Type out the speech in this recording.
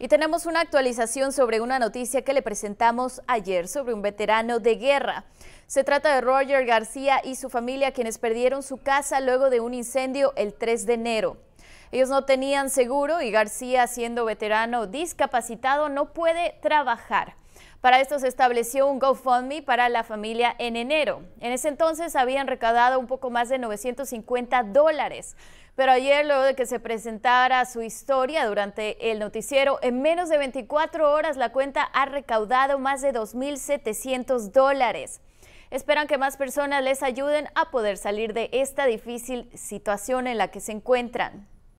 Y tenemos una actualización sobre una noticia que le presentamos ayer sobre un veterano de guerra. Se trata de Roger García y su familia quienes perdieron su casa luego de un incendio el 3 de enero. Ellos no tenían seguro y García, siendo veterano discapacitado, no puede trabajar. Para esto se estableció un GoFundMe para la familia en enero. En ese entonces habían recaudado un poco más de 950 dólares. Pero ayer, luego de que se presentara su historia durante el noticiero, en menos de 24 horas la cuenta ha recaudado más de 2.700 dólares. Esperan que más personas les ayuden a poder salir de esta difícil situación en la que se encuentran.